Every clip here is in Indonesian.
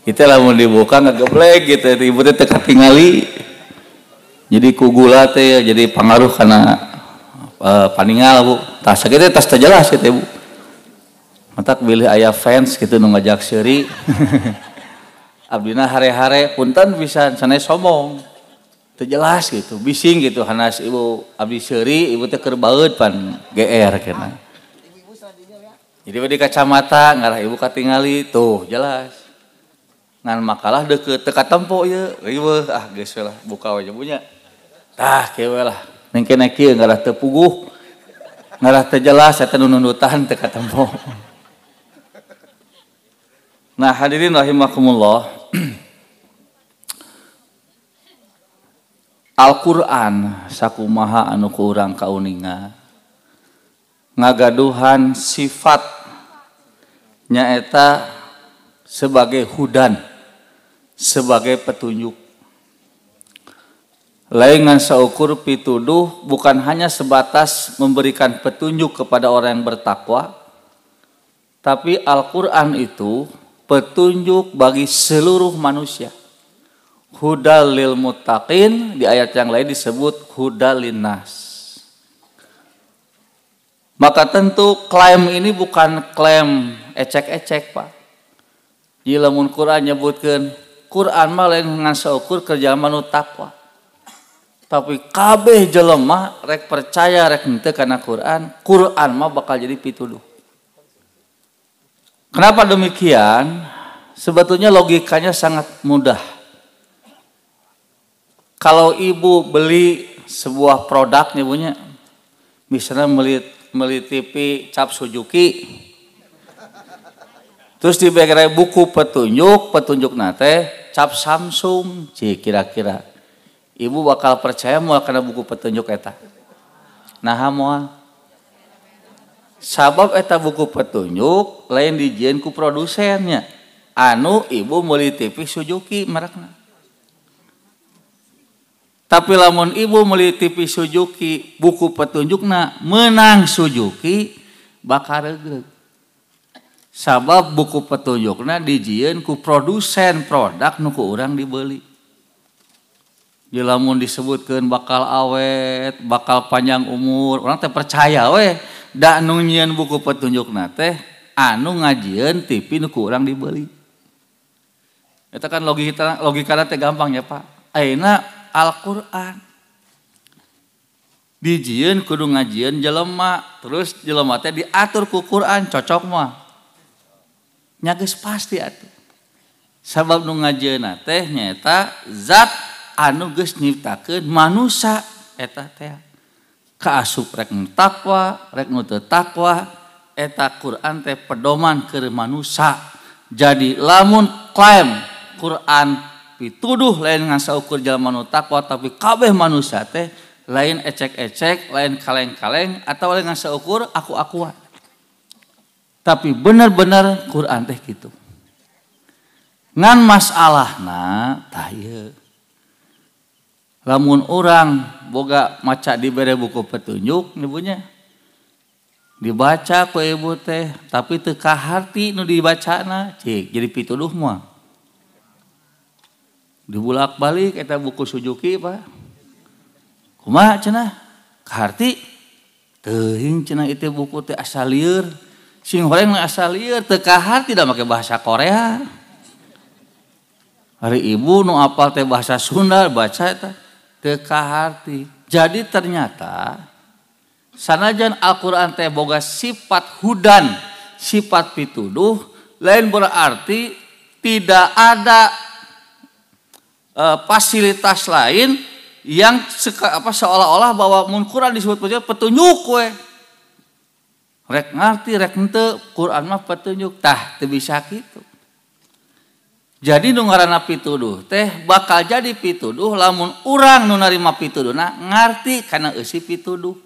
kita lah mau dibuka nggak geblek gitu ibu teh teka tingali jadi kugula teh jadi pengaruh karena uh, paningal bu tas kita tas terjelas gitu bu matak pilih ayah fans gitu nu ngajak seri abdina hare-hare punten bisa sana sombong terjelas gitu bising gitu hanas ibu abdi seri ibu teh kerbaut pan gr kena ah. jadi di kacamata ngarah ibu katingali tuh jelas ngan makalah deket teka tempo ya riwe ah guys lah buka aja punya tah kieu lah ning kene kieu ngarah teu puguh ngarah teu saya tenun nunundutan teka tempo nah hadirin rahimakumullah Al-Quran sakumaha anu kurang kauninga ngagaduhan sifat nyaeta sebagai hudan sebagai petunjuk. Lain seukur pituduh bukan hanya sebatas memberikan petunjuk kepada orang yang bertakwa, tapi Al-Quran itu petunjuk bagi seluruh manusia. Hudal lil mutakin di ayat yang lain disebut hudal nas. Maka tentu klaim ini bukan klaim ecek-ecek, Pak. Jilamun Quran nyebutkan Quran mah lain dengan seukur kerja manu takwa. Tapi kabeh jelema rek percaya rek henteu karena Quran, Quran mah bakal jadi pituduh. Kenapa demikian? Sebetulnya logikanya sangat mudah. Kalau ibu beli sebuah produk nih punya, misalnya melit beli TV cap Suzuki, terus di diberai buku petunjuk petunjuk nate cap Samsung ci kira-kira ibu bakal percaya mau karena buku petunjuk eta nah muah, sabab eta buku petunjuk lain dijen ku produsennya anu ibu meuli TV Suzuki merekna tapi lamun ibu meuli TV Suzuki buku petunjuk na menang Suzuki bakar. regreg sabab buku petunjuknya dijien ku produsen produk nuku orang dibeli Jelamun disebutkan bakal awet bakal panjang umur orang teh percaya weh. dak nunyian buku petunjuk na teh anu ngajian tipi nu orang dibeli itu kan logika logika teh gampang ya pak aina Al-Quran dijieun kudu ngajian jelema terus jelema teh diatur ku Quran cocok mah pasti sabab nu ngajena tehnyata zat anuges ritawawa eta Quran teh pedoman kemanusa jadi lamun klaim Quran dituduh lain ngaah ukur zaman takqwa tapi kabeh manusia teh lain ecek-ecek lain kaleng-kaeng atau oleh ngaah ukur aku akuan Tapi benar-benar Quran teh gitu. Ngan masalahna taye. Lamun orang boga maca bere buku petunjuk ibunya. Dibaca ku ibu teh, tapi teka hati nu dibacana, cik. Jadi pituduh semua. Dibulak balik kita buku sujuki Pak. Kuma cenah? Ka hati. cenah itu buku teh asal sing horeng asal ieu teu kahar tidak make bahasa Korea. Hari ibu nu apal teh bahasa Sunda baca eta teu kaharti. Jadi ternyata sanajan Al-Qur'an teh boga sifat hudan, sifat pituduh, lain berarti tidak ada e, fasilitas lain yang seka, apa seolah-olah bahwa munkuran disebut petunjuk ngerti Quranmah petunjuktah bisa gitu jadi nga pituduh teh bakal jadi pituduh lamun uran nunima pituduhngerti karenatuduh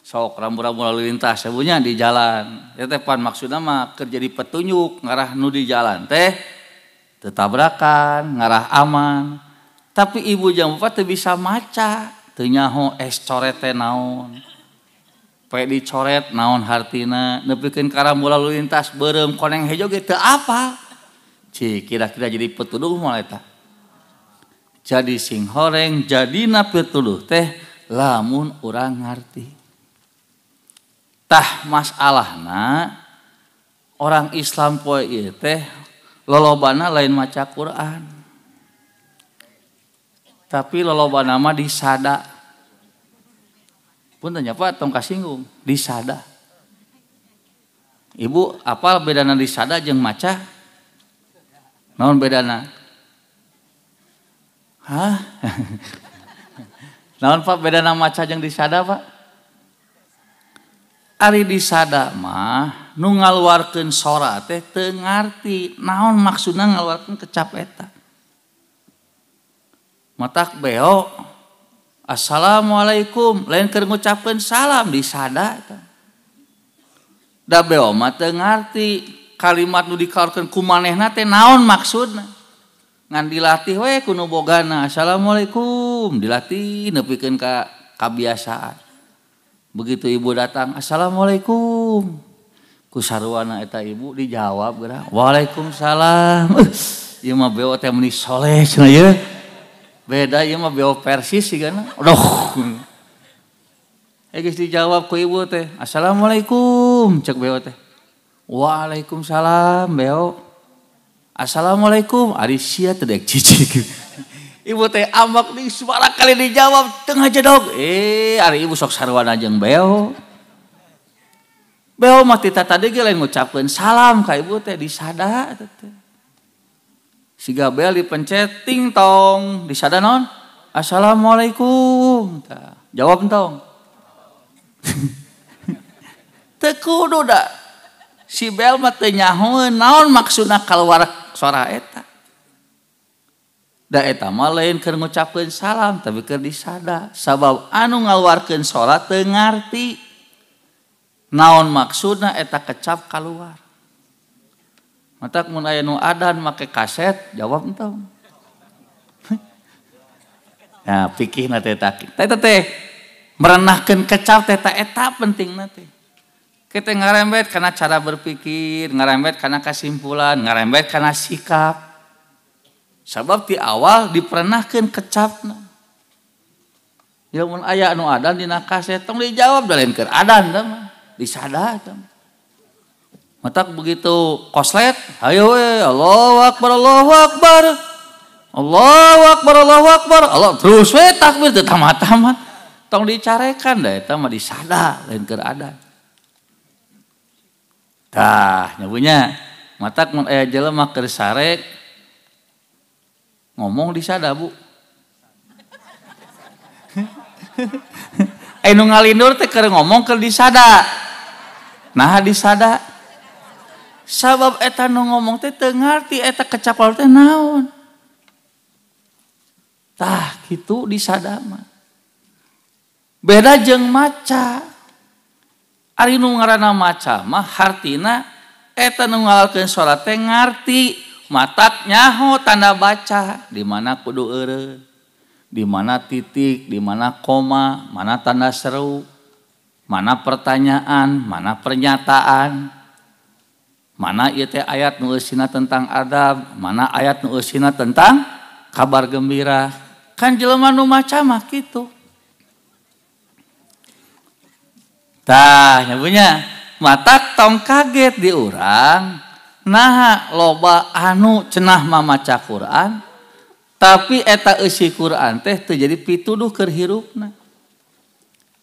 sok rambura-mula lintah sebunya di jalan depan maksudma jadi petunjuk ngarah nu di jalan teh tetapbrakan ngarah aman tapi ibu jam lupa tuh bisa maca tenyahong esre naun dicoret naon hartina nepikin kar lu lintas barem koneng hijaejo gitu apa kira-kira jadi pettuduh mulai jadi sing goreng jadi na pettuduh teh lamun orangngertitah orang Islam poi teh loloban lain maca Quran tapi lolobanama disadakan Pun tanya apa tong kasinggung disada. Ibu apal bedana disada jeng maca? Naon bedana? Hah? Naon Pak bedana maca di disada Pak? Ari disada mah nu ngaluarkeun sora teh teu ngarti naon maksudna ngaluarkeun kecap eta. Matak beok Assalamualaikum leker gucapkan salam diadangerti kalimat nu dikararkan ku maneh naon maksud nga dilatih waboa Assalamualaikum dilatin kebiasaan begitu Ibu datang Assalamualaikum kusarwanaeta Ibu dijawab waalaikumsalamleh beda ya mah beo persis sih kan aduh eh guys dijawab ku ibu teh assalamualaikum cek beo teh waalaikumsalam beo assalamualaikum ari sia tedek cici ibu teh amak di suara kali dijawab tengah jedog eh ari ibu sok sarwana jeng beo beo mati tata tadi ge lain salam ka ibu teh disada teh bel dipencetting tong disada non Assalamualaikum jawab tong sibelnya naon maksuna ngucap salam tapi disada sa anu ngawarken songerti naon maksuna eta kecap kal keluarti nu make kaset jawabih merenahkan kecap penting nanti ngaremmbe karena cara berpikir ngaremmbe karena kesimpulan ngaremmbe karena sikap sebab di awal dierenahkan kecapna aya nu jawab dalam keadaan disada atau Matak begitu koslet, ayo we, Allahu Akbar, Allahu Akbar. Allahu Akbar, Allahu Akbar. Allah terus we takbir teu tamat-tamat. Tong dicarekan da eta mah disada lain keur ada. Tah, nyabunya matak mun aya jelema keur sarek ngomong disada, Bu. Ayo ngalindur teh keur ngomong keur disada. Nah, disada Sebab eta nu ngomong teh teu ngarti eta kecapal teh naon tah gitu disadama beda jeng maca ari nu ngaranna maca mah hartina eta nu ngalalkeun salat teh ngarti matak nyaho tanda baca di mana kudu eureun di mana titik di mana koma mana tanda seru mana pertanyaan mana pernyataan mana itu ayat nuusina tentang adab mana ayat nuusina tentang kabar gembira kan jelema nu maca mah gitu tah nyabunya mata tong kaget di orang nah loba anu cenah mah maca Quran tapi eta isi Quran teh jadi pituduh kerhirupna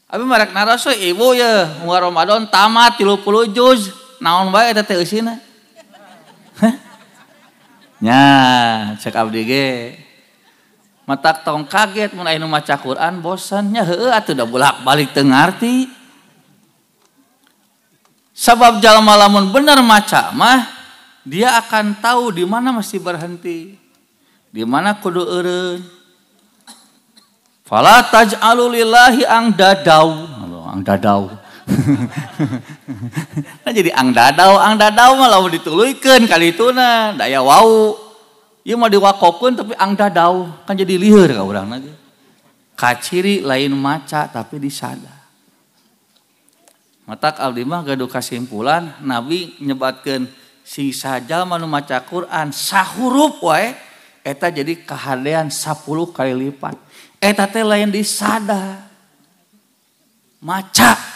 Abi merek narasu ibu ya, muar Ramadan tamat 30 juz, naon bae eta teh eusina nya cek abdi ge matak tong kaget mun aya nu maca Quran bosan nya heueuh atuh da bolak-balik teu ngarti sebab jalma lamun bener maca mah dia akan tahu di mana mesti berhenti di mana kudu eureun fala taj'alulillahi ang dadau ang dadau nah jadi ang dadau, ang dadau malah mau dituluikeun kali itu na daya wau. Ieu mau diwakokeun tapi ang dadau kan jadi liher ka orang lagi. Kaciri lain maca tapi disada. Matak abdi mah gaduh kasimpulan Nabi nyebatkan sing sajal manu maca Quran sahurup wae eta jadi kehadian 10 kali lipat. Eta teh lain disada. Maca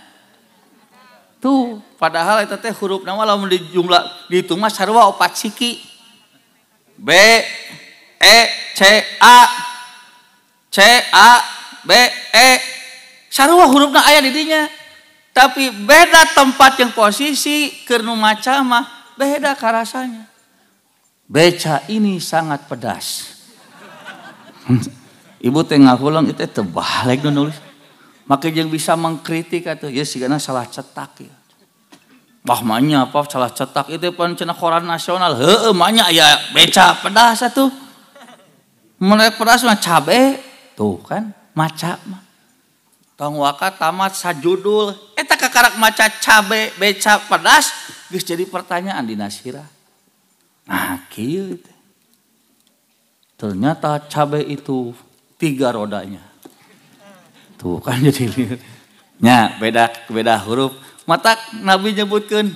Tuh, padahal itu teh huruf nama lamun di jumlah dihitung mah sarua opat siki. B E C A C A B E sarua hurufna aya di dinya. Tapi beda tempat yang posisi kernu macam mah beda karasanya. Beca ini sangat pedas. Ibu tengah pulang itu tebal tebalik nulis. Maka yang bisa mengkritik atau ya sih karena salah cetak ya. Wah manya apa salah cetak itu pun cina koran nasional. Heeh manya ya beca pedas satu. Mereka pedas mah cabe tuh kan maca mah. Tong waka tamat sajudul. Eta kekarak maca cabe beca pedas gus jadi pertanyaan di nasira. Nah itu Ternyata cabe itu tiga rodanya Tuh gitu, kan jadi nya beda beda huruf. Mata Nabi nyebutkan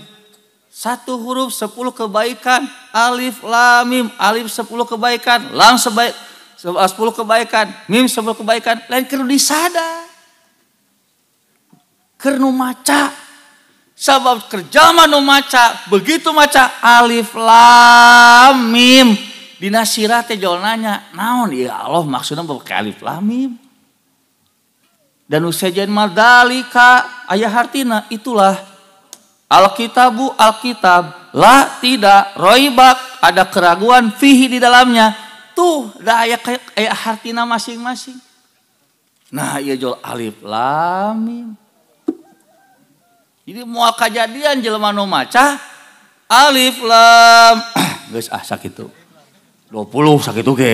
satu huruf sepuluh kebaikan. Alif lam mim, alif sepuluh kebaikan, lam sebaik sepuluh kebaikan, mim sepuluh kebaikan. Lain kernu disada. Kernu maca. Sebab kerja manu maca, begitu maca alif lam mim. Dina sirah nanya, naon ya Allah maksudnya pakai alif lam mim. Dan usajen madalika ayah hartina itulah Alkitabu Alkitab lah tidak roibak ada keraguan fihi di dalamnya tuh dah ayah ayah hartina masing-masing. Nah iya jual alif lamim. Jadi mau kejadian jelma no maca alif lam ah, tuh ah puluh sakit tuh ke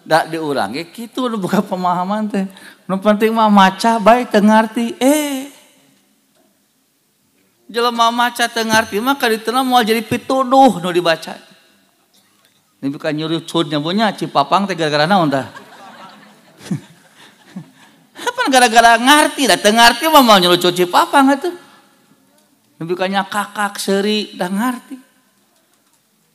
Dak diurangi, gitu udah buka pemahaman teh. Nu penting mah maca baik teu ngarti. Eh. Jelema maca teu ngarti mah kadituna moal jadi pituduh nu dibaca. Ini bukan nyuruh cudnya punya cipapang teh gara-gara naon tah? Apa gara-gara ngarti dah teu ngarti mah moal nyuruh cud cipapang atuh. Ini bukannya kakak seri dah ngarti.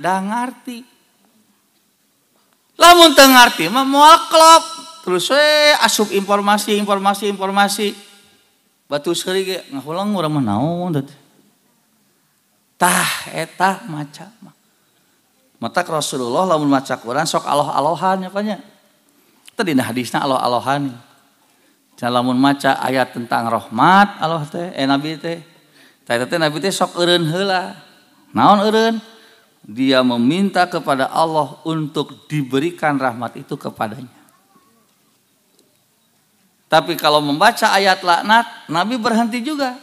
dah ngerti. Lamun teu ngarti mah moal klop. Terus we eh, asup informasi, informasi, informasi. Batu seuri ge ngahulang urang mah naon Tah eta maca mah. Matak Rasulullah lamun maca Quran sok aloh-alohan ya, nya panya. Teu dina hadisna aloh-alohan. Cenah lamun maca ayat tentang rahmat Allah teh eh nabi teh. Tah eta teh nabi teh sok eureun heula. Naon eureun? dia meminta kepada Allah untuk diberikan rahmat itu kepadanya. Tapi kalau membaca ayat laknat, Nabi berhenti juga.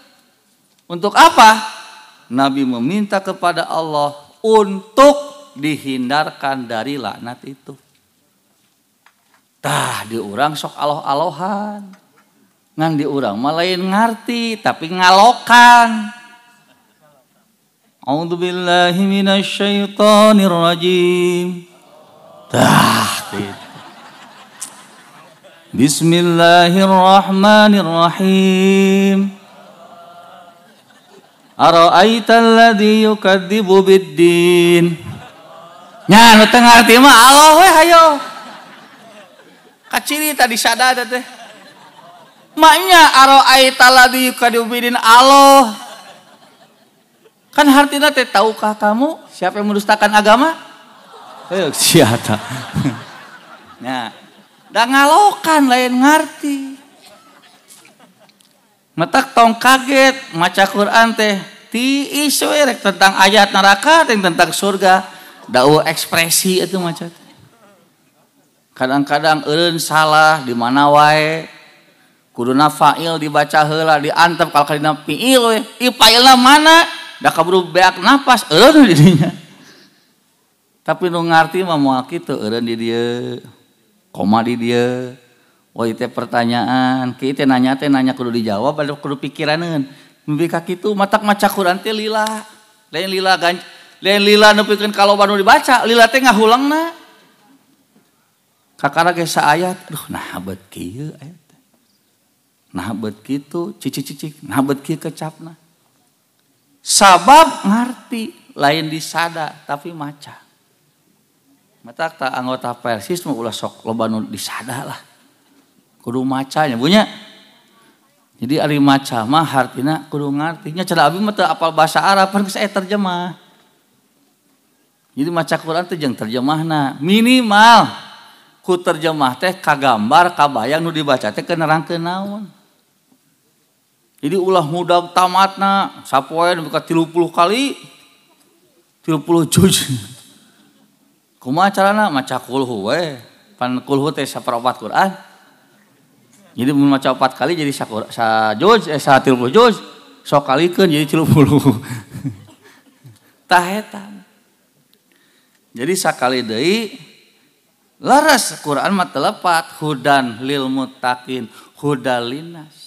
Untuk apa? Nabi meminta kepada Allah untuk dihindarkan dari laknat itu. Tah diurang sok aloh-alohan. Ngan diurang malain ngarti, tapi ngalokan. أعوذ بالله من الشيطان الرجيم بسم الله الرحمن الرحيم أرأيت الذي يكذب بالدين mah Allah Kaciri tadi sadar teh. Maknya aro Allah. Kan artinya teh tahukah kamu siapa yang mendustakan agama? Eh, siapa? nah, dah ngalokan lain ngerti. metak tong kaget maca Quran teh ti isu e tentang ayat neraka tentang surga dau ekspresi itu e macet. Kadang-kadang eureun salah di mana wae kuduna fa'il dibaca heula diantep kalau kadina fi'il we. I fa'ilna mana? Dah kabur beak napas, eureun di Tapi nu ngarti mah moal kitu, eureun di dieu. Koma di dieu. Wah itu pertanyaan, kita nanya teh nanya kudu dijawab, ada kudu pikiraneun. Mimpi kaki itu matak maca Quran teh lila. Lain lila ganj, lain lila nepikeun kalau baru dibaca, lila teh ngahulangna. Kakara ge saayat, aduh nah bet ki ayat. Nah bet kitu cicik-cicik, nah bet kecap kecapna. Sabab ngerti, lain disada tapi maca. Mata tak anggota Persis mau ulah sok loba nu disada lah. Kudu macanya punya. Jadi ari maca mah hartina kudu ngartinya. Cara abi mah apal bahasa Arab harus kan saya terjemah. Jadi maca Quran teh jeung terjemahna minimal ku terjemah teh kagambar kabayang nu dibaca teh kenerang naon jadi ulah muda tamatna sapoe buka tilu puluh kali tilu puluh juz kumaha carana maca kulhu we pan kulhu teh saperopat Quran jadi mun maca opat kali jadi sakur, sa juz eh sa tilu puluh juz sok kalikeun jadi tilu puluh tah eta jadi sakali deui laras Quran mah telepat hudan lil mutakin hudalinas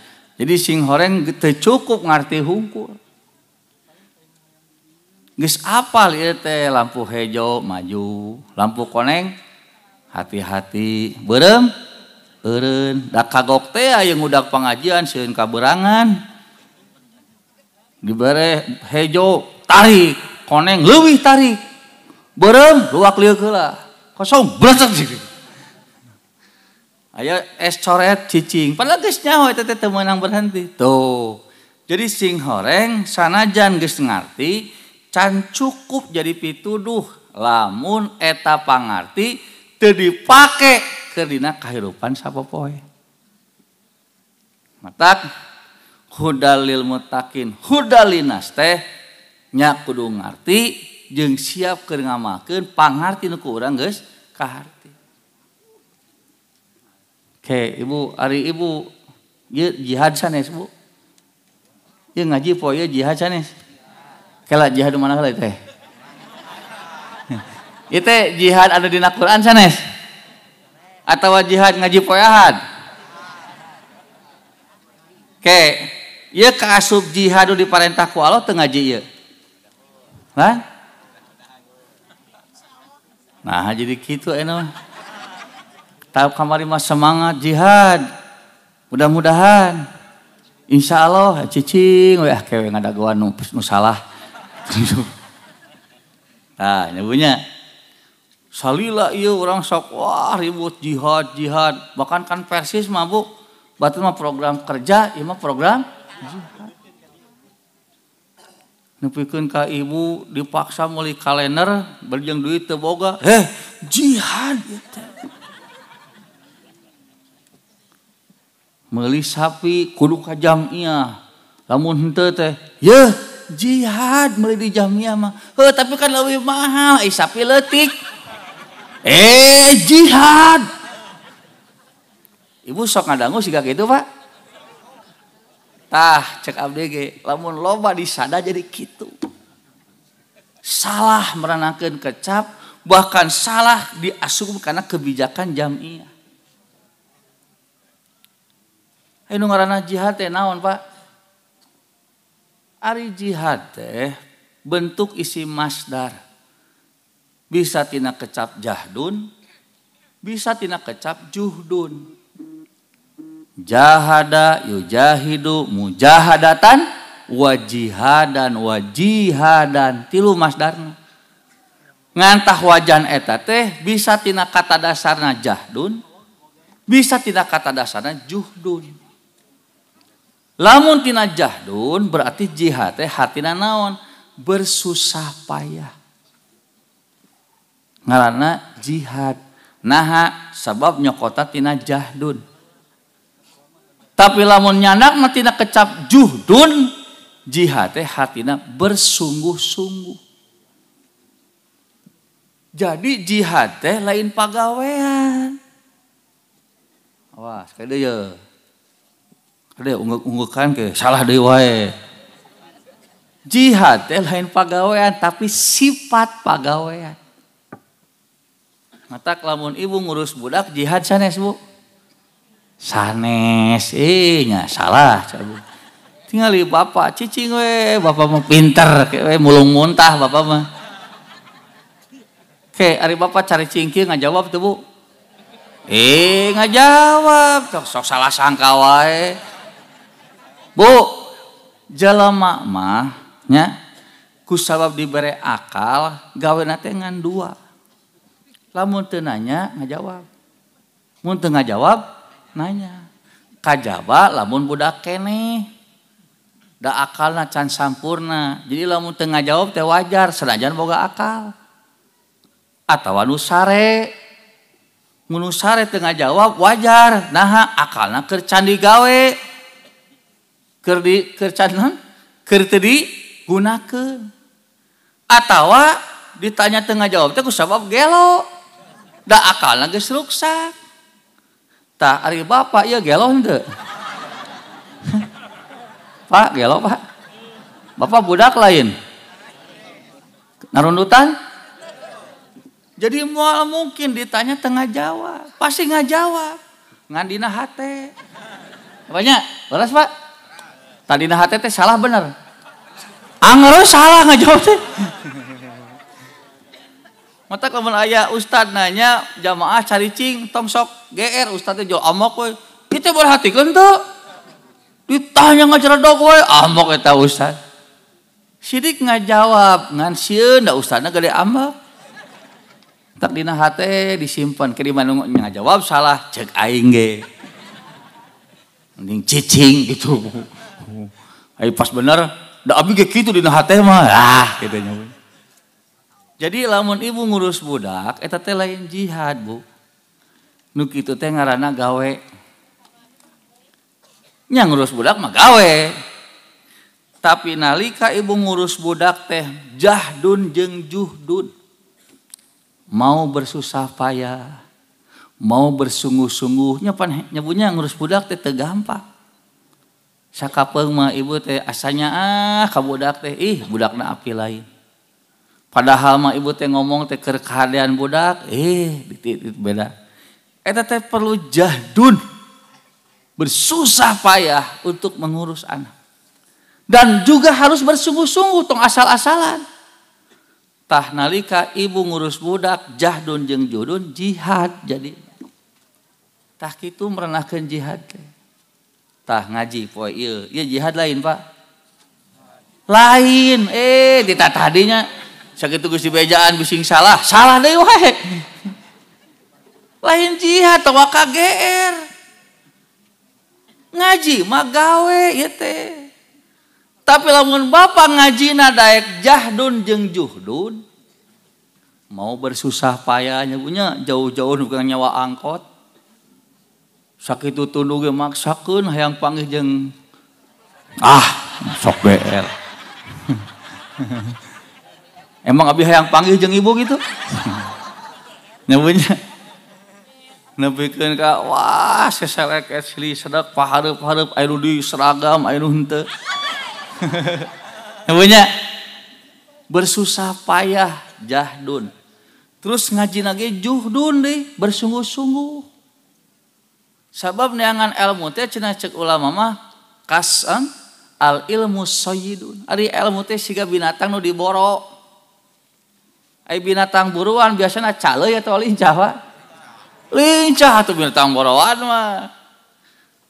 Jadi sing horeng teu cukup ngarti hukum. Gis apal ieu teh lampu hejo maju, lampu koneng hati-hati, berem eureun. Dak kagok teh aya ngudak pengajian sieun kaberangan. Dibere hejo tarik, koneng leuwih tarik. Berem luak lieu heula. Kosong, breset sih. Ayo es coret cicing. Padahal guys nyaho itu teh yang berhenti. Tuh. Jadi sing horeng sana jan guys ngarti can cukup jadi pituduh lamun eta pangarti teu dipake keur dina kahirupan sapopoe. Matak hudalil mutakin hudalinas teh nya kudu ngarti jeung siap keur ngamalkeun pangarti nu kurang guys geus kaharti. Oke, ibu, hari ibu, ya jihad sanes bu. Ya ngaji po, ya jihad sanes. Kela jihad mana kali teh? Itu jihad ada di Quran sanes. Atau jihad ngaji poyahan. Oke, ya kaasub jihadu diperintah ku Allah teu ngaji ya. Nah, Nah, jadi gitu enak. Eh, Tahu kamari mah semangat jihad. Mudah-mudahan insya Allah cicing we ah kewe ngadagoan nu salah. nah, nyebunya salila iya orang sok wah ribut jihad jihad bahkan kan persis mabuk batu mah program kerja iya mah program jihad nepikeun ka ibu dipaksa mulai kalender berjeng duit teu heh jihad ya meli sapi kudu ka jamiah lamun henteu teh ye jihad meli di jamiah mah heuh tapi kan lebih mahal eh sapi letik eh jihad ibu sok ngadangu siga kitu pak tah cek abdi ge lamun loba disada jadi kitu salah meranakeun kecap bahkan salah diasuh karena kebijakan jamiah Ini eh, ngaranna jihad teh naon, Pak? Ari jihad teh bentuk isi masdar. Bisa tina kecap jahdun, bisa tina kecap juhdun. Jahada yujahidu mujahadatan wajihadan wajihadan tilu masdarnya Ngantah wajan eta teh bisa tina kata dasarna jahdun, bisa tina kata dasarna juhdun. Lamun tina jahdun berarti jihad teh hatina naon? Bersusah payah. Ngarana jihad. Naha sabab nyokota tina jahdun. Tapi lamun nyanak mah tina kecap juhdun jihad teh hatina bersungguh-sungguh. Jadi jihad teh lain pagawean. Wah, sekali ya. Kedai unggulkan ke salah deui wae. Jihad teh lain pagawean tapi sifat pagawean. Mata lamun ibu ngurus budak jihad sanes bu. Sanes, eh nya salah cabu. ibu bapak cicing we, bapak mau pinter, we mulung muntah bapak mah. Oke, hari bapak cari cingkir nggak jawab tuh bu. Eh nggak jawab, sok salah sangka wae. Bu, jala mah nya ku diberi akal gawe nate ngan dua. Lamun teu nanya ngajawab. Mun teu ngajawab nanya. Kajaba lamun budak kene. Da akalna can sampurna. Jadi lamun teu ngajawab teh wajar senajan boga akal. atau nu sare tengah jawab wajar nah akalna candi gawe Kerdi di kerdi canon atau ditanya tengah jawab teh sabab gelo dah akal lagi ruksak Tak hari bapak ya gelo nde. Pak, gelo Pak. Bapak budak lain. Narundutan? Jadi mual mungkin ditanya tengah jawab. Pasti nggak jawab. Ngandina hate. Banyak. Beres Pak? Tadi nah hati teh salah bener. Angero salah jawab teh. Mata lamun ayah ustad nanya jamaah caricing tong sok GR ustadnya jawab amok we. Kita berhatikan tuh. Ditanya dok we amok eta ustad. Sidik ngajawab ngan sieun da Ustadnya gede amok. Tak dina hate disimpan kiriman di mana ngajawab salah cek aing ge. Mending cicing gitu. Ayo pas benar, dah abi kayak gitu di nahate mah, ah katanya. Gitu Jadi lamun ibu ngurus budak, eh teh lain jihad bu. nuk itu teh ngarana gawe. Nya ngurus budak mah gawe. Tapi nalika ibu ngurus budak teh jahdun jeng juhdun. Mau bersusah payah, mau bersungguh-sungguh, nyapan nyebutnya ngurus budak teh tegampak mah ibu teh asanya ah kabudak teh ih budak na api lain padahal mah ibu teh ngomong teh ke budak eh itu beda eta teh perlu jahdun bersusah payah untuk mengurus anak dan juga harus bersungguh-sungguh tong asal-asalan tah nalika ibu ngurus budak jahdun jeng jodun jihad jadi tah itu merenahkan jihad teh tah ngaji poe ieu iya. ieu iya, jihad lain pak lain eh kita tadinya sakit gusti bejaan bising salah salah deh wae lain jihad tawakal GR, ngaji mah gawe ieu teh tapi lamun bapak ngaji daek jahdun jengjuh juhdun mau bersusah payahnya punya jauh-jauh bukan nyawa angkot sakit itu tunduge maksakeun yang panggil jeng ah sok BL. Emang abi yang panggil jeng ibu gitu? Nyebunya nepikeun ka wah seselek esli sedak pahareup-hareup airu di seragam airu hente. Nyebunya bersusah payah jahdun. Terus ngaji lagi juhdun deh bersungguh-sungguh. Sebab neangan ilmu teh cina cek ulama mah kasan al ilmu sayyidun. Ari ilmu teh siga binatang nu diboro. Ai binatang buruan biasanya cale ya tuh lincah wa. Lincah tuh binatang boroan mah.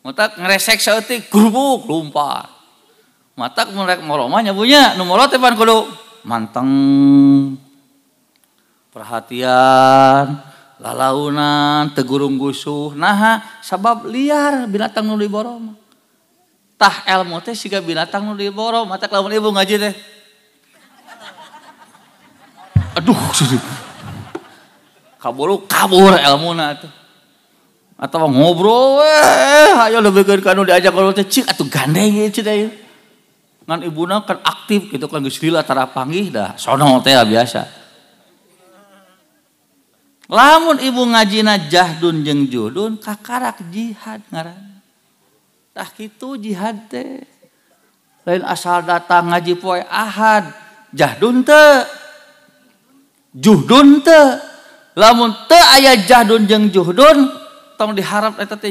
Matak ngeresek saeutik grubuk lumpar. Matak merek moroma nyabunya nu moro teh pan kudu manteng perhatian lalaunan tegurung gusuh naha sabab liar binatang nuli borong. tah elmu teh siga binatang nuli borong, mata lamun ibu ngaji teh aduh kaburu kabur ilmu na tuh atau ngobrol eh ayo lebih ke kanu diajak kalau teh cik atau gandeng gitu deh ngan ibu na kan aktif gitu kan gusdila tarapangi dah sono teh biasa lamun ibu ngaji na jadun jeung jodun ka kar jihad nga itu jihad lain asal datang ngaji poad aya diharap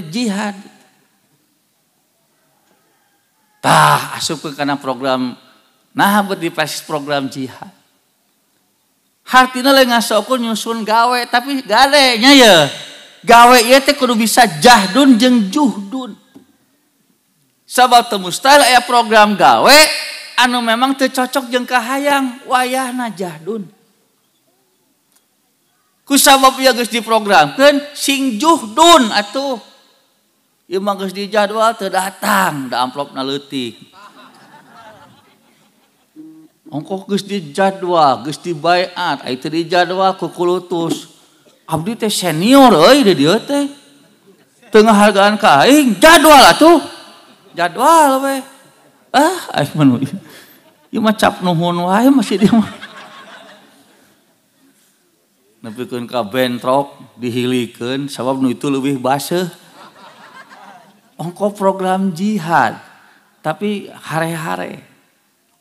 jihadtah as karena program nah disis program jihad nysun gawe tapinya ya gawe bisa jadun juh sabab tem mustusta program gawe anu memangcocok kaang way na jadun diprogram sing juh di jadwal terdatang amplop natik ongko geus dijadwal, geus dibaiat, ai teu dijadwal ku kulutus. Abdi teh senior euy di dieu teh. Teu ngahargaan ka aing, jadwal atuh. Jadwal we. Ah, aing mah iya. ieu mah cap nuhun wae masih dia mah. Nepikeun ka bentrok dihilikeun sabab nu itu leuwih baseuh. Ongko program jihad. Tapi hare-hare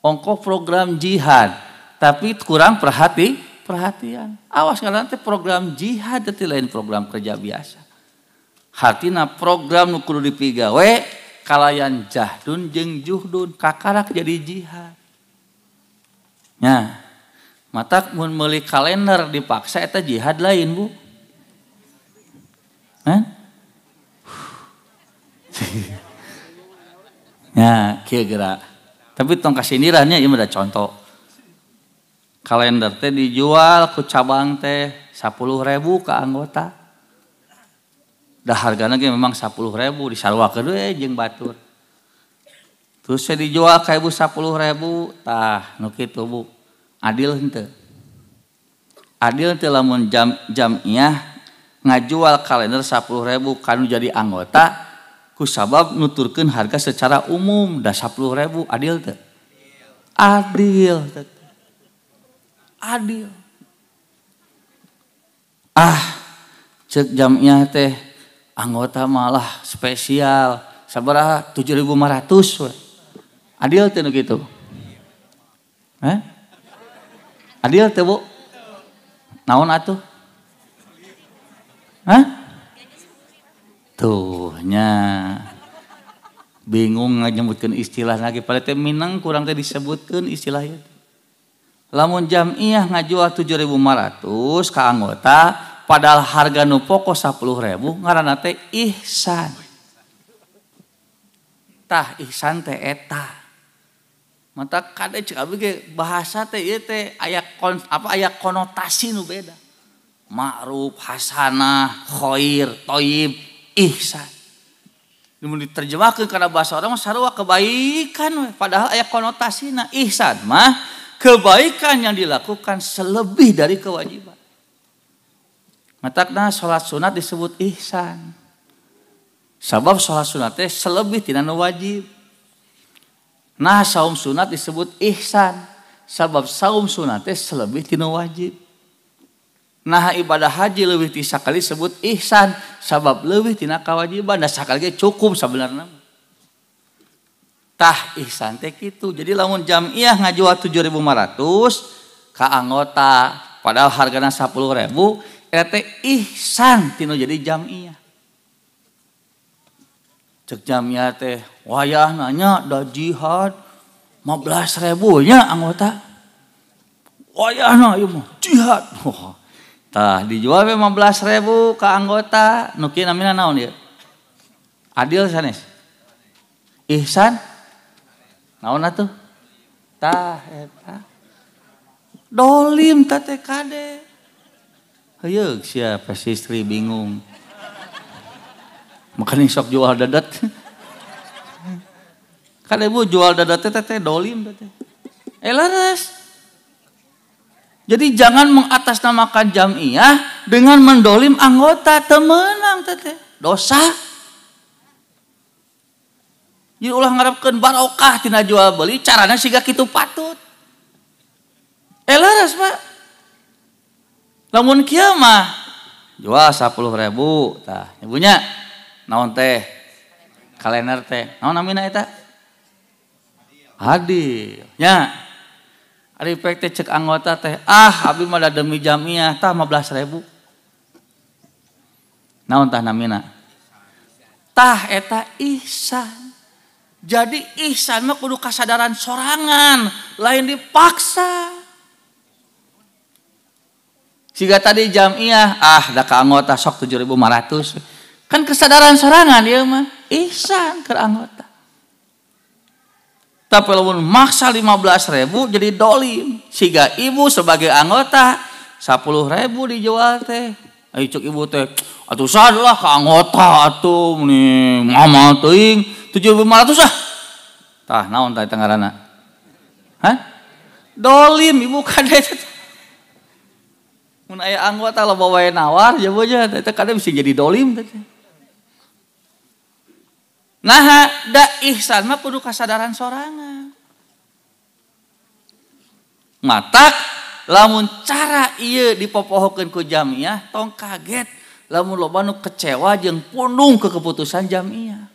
ongkos program jihad, tapi kurang perhati perhatian. Awas kalau nanti program jihad itu lain program kerja biasa. Hartina program nu di dipigawe kalayan jahdun jeng juhdun kakarak jadi jihad. Nah, mata mun melihat kalender dipaksa itu jihad lain, Bu. Hah? Ya, kira-kira tongkah sinirannya yang udah contoh kalender teh dijual kucaangte 100.000 ke anggota udah harga memang 100.000 di terusnya dijual Kabu0.000ki tubuh ad adil tidak jam ngajual kalender 10.000 kalau jadi anggota ya kusabab nuturkan harga secara umum dah 10 ribu adil teh adil adil ah cek jamnya teh anggota malah spesial sabaraha 7500 adil teh gitu eh? adil teh bu naon atuh Hah? tuhnya bingung nyebutkan istilah lagi paling teh Minang kurang teh disebutkan istilahnya lamun jam iya ngajual 7500 ke anggota padahal harga nu pokok 10.000 ngaranna teh ihsan tah ihsan teh eta mata kade cek ge bahasa teh ieu teh aya kon, apa aya konotasi nu beda ma'ruf hasanah khair thayyib ihsan. Namun diterjemahkan karena bahasa orang sarwa kebaikan padahal ayat konotasi konotasinya ihsan mah kebaikan yang dilakukan selebih dari kewajiban. Matakna sholat sunat disebut ihsan. Sebab sholat sunatnya selebih tidak wajib. Nah saum sunat disebut ihsan. Sebab saum sunatnya selebih tidak wajib nah ibadah haji lebih ti kali sebut ihsan sabab lebih tina kewajiban dan nah, sakali cukup sebenarnya tah ihsan teh itu jadi lamun iya ngajual 7500 ka anggota padahal hargana 10.000 ribu. teh ihsan tino jadi jam iya. cek jamiah teh wayah nanya da jihad 15 ribunya anggota wayah nanya ieu jihad wah Tah dijual 15 ribu ke anggota nuki namina naon dia. Adil sanes. Ihsan naon atuh? Tah eta. Dolim tete kade. Heuyeuk sia istri bingung. makanin sok jual dadat. Kan ibu jual dadat teh teh dolim teh. Eh laras. Jadi jangan mengatasnamakan jamiah dengan mendolim anggota temenang teteh. Dosa. Jadi ulah ngarepkan barokah tina jual beli caranya sehingga kita patut. Elaras pak. Namun kia mah jual sepuluh ribu. Tah, ibunya naon teh kalender teh naon namina eta hadir, ya Ari pek teh cek anggota teh, ah abi mah demi jamiah tah belas ribu. Naon tah namina? Tah eta ihsan. Jadi ihsan mah kudu kasadaran sorangan, lain dipaksa. Jika tadi jamiah, ah da ka anggota sok 7500. Kan kesadaran sorangan ya mah ihsan ke anggota. Tapi lamun maksa 15 ribu jadi dolim. sehingga ibu sebagai anggota 10 ribu dijual teh. Ayo cuk ibu teh. Atuh lah ke anggota atuh nih mama teuing 7500 ah. Tah naon tah tengarana? Hah? Dolim ibu kadek. Mun aya anggota lo bawa nawar jabonya teh kadek bisa jadi dolim teh. Nah, da ihsan mah kudu kasadaran sorangan. Mata lamun cara iya dipopohokeun ku jamiah tong kaget lamun loba nu kecewa jeung pundung ke keputusan jamiah.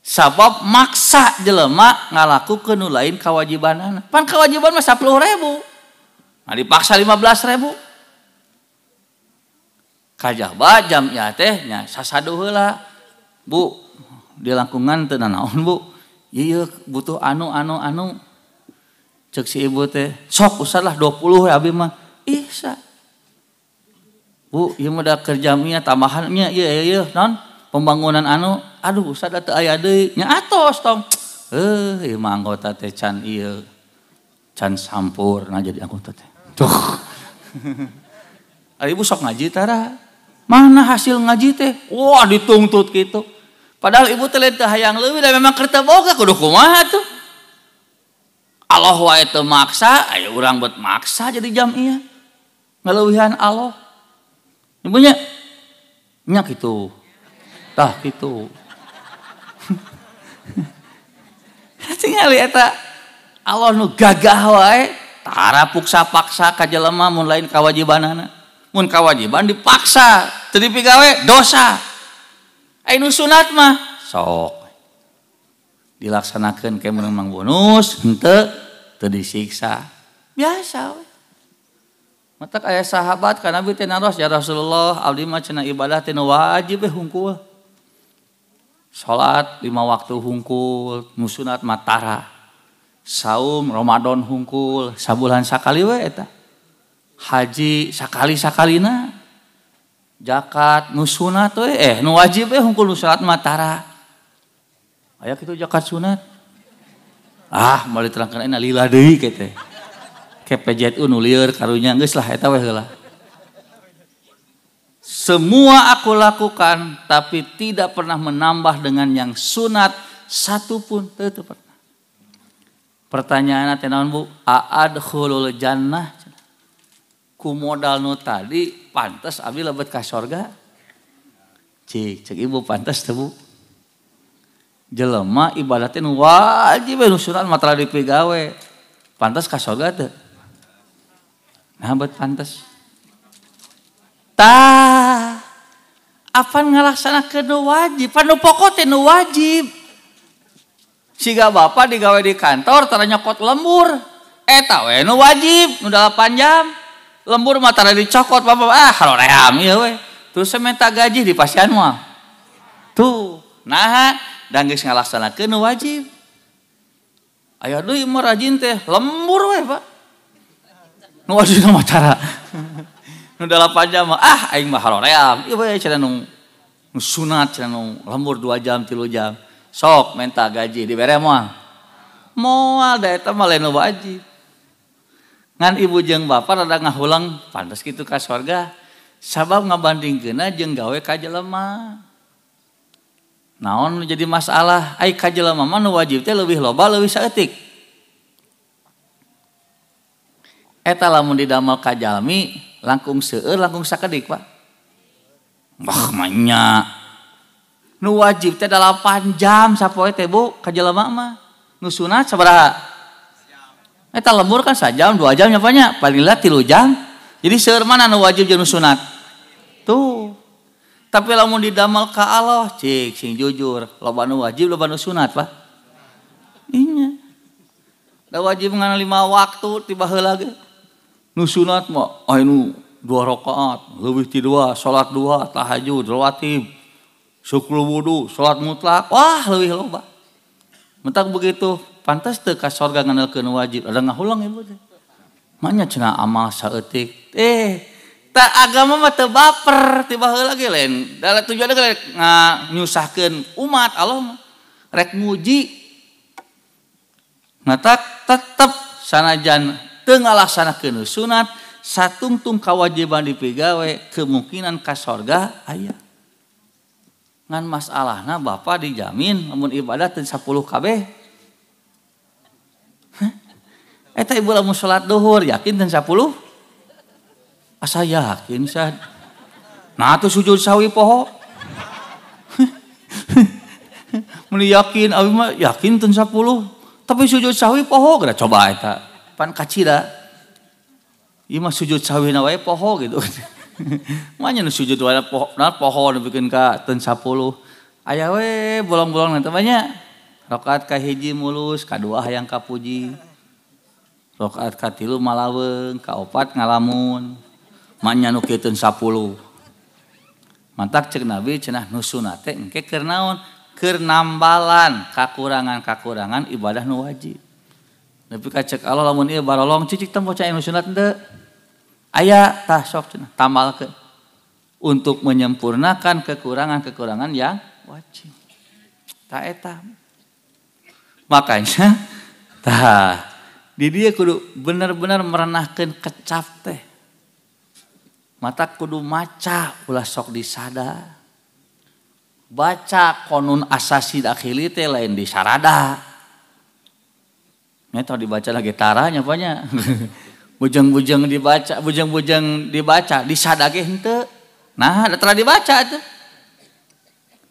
Sabab maksa jelema ngalakukeun nu lain kawajibanana. Pan kewajiban mah 10 ribu. Nah dipaksa 15 ribu. Kajaba jamiah teh nya sasaduh heula Bu, di langkungan teu naon, Bu? Ieu iya, iya, butuh anu anu anu. Cek si ibu teh, sok usah lah 20 ya abi mah. Ih, sa. Bu, ieu iya mah da kerjamnya tambahannya ieu ieu ieu non pembangunan anu aduh usah da teu aya deui nya atos tong. Eh, ieu mah anggota teh can ieu. Can sampur najadi jadi anggota teh. Tuh. ibu sok ngaji tara. Mana hasil ngaji teh? Wah dituntut gitu. Padahal ibu teh hayang lebih dan memang kereta boga kudu kumaha tuh. Allah wa itu maksa, ayo orang buat maksa jadi jam iya. ngeluhian Allah. Ibunya nyak itu. Tah gitu. Tingali eta ya, Allah nu gagah wae tara puksa paksa kajalama jelema mun lain kewajiban dipaksa gawe dosaat so dilaksanakan kamu memang bonus disiksa biasa aya sahabat karena Rasulullahdahji salat lima waktu hungkul musunat Matara saum Romadhon hungkul sa bulann sakaliwe haji sakali-sakalina jakat nusunat tuh eh nu wajib eh hukum matara ayak kita jakat sunat ah mau diterangkan enak lila kita, ke teh KPJU karunya enggak lah eta we semua aku lakukan tapi tidak pernah menambah dengan yang sunat satu pun itu pertanyaan teh naon Bu khulul jannah ku modal nu tadi pantas abi lebet ka sorga cik cek ibu pantas teu jelma jelema wajib nu sunat matra dipigawe pantas ka sorga teu nah bet pantas ta apa ngalaksanakeun nu wajib panu pokok nu wajib siga bapak digawe di kantor tara nyokot lembur eta eh, we nu wajib nu 8 jam lembur mata dicokot papa ah kalau ream ya we terus saya minta gaji di pasien mah tuh nah dan geus ngalaksanakeun wajib aya deui mau rajin teh lembur we pak nu wajib mah cara nu jam ah aing mah haloream ieu iya, weh cenah nu sunat cenah lembur dua jam tiga jam sok minta gaji di bere moal da eta mah lain wajib ibu jeung Bapak ada ngaulang pandas gitu kas warga sabab ngabanding genna jeung gawe kajlama naon menjadi masalah kajlama wajibnya lebih lobatikmunmel kajmi langkum seeur nu wajibnya 8 jamlama nusnah sabera Eta lembur kan saja, dua jam nyapanya. Palinglah tilu jam. Jadi seur mana nu wajib jenuh sunat? Tuh. Tapi lamun didamal ka Allah, cik sing jujur, Lo banu wajib, lo banu sunat, Pak. Inya. Da wajib ngan lima waktu tiba hal lagi, Nu sunat mah Oh, nu dua rakaat, lebih ti dua, sholat dua, tahajud, rawatib, syukur wudu, sholat mutlak, wah lebih lo pak. Mentak begitu, pantas soga eh, nga wajib udahlang amal tak agamaper ny umat Allahnguji tetap sanajantengahlah sana sunat satutum kawawajiban di pegawei kemungkinan kas soga ayaah ngan masalah nah Bapak dijamin namun ibadah dan 10 KB Eta ibu lamun sholat duhur, yakin dan sepuluh? Asa ah, yakin, sah. Nah, tuh sujud sawi poho. Muli yakin, abis mah yakin dan sepuluh. Tapi sujud sawi poho, kena coba eta. Pan kacira. Iya Ima sujud sawi nawai poho gitu. Mana nu sujud wae poho, nah poho bikin ka ten sepuluh. Ayah bolong-bolong nanti banyak. Rokat kahiji mulus, kadua yang kapuji. lu malaweng kau opat ngalamunki mantap cernabi cenah nusunatkermbalan kakurangan-kakurangan ibadah nu wajib lebih kalongal untuk menyempurnakan kekurangan-kekurangan ya wajibam maka tahaha di dia kudu benar-benar merenahkan kecap teh mata kudu maca ulah sok disada baca konun asasi dakhili teh lain disarada sarada tau dibaca lagi taranya banyak bujang-bujang dibaca bujang-bujang dibaca disada ge henteu nah ada telah dibaca itu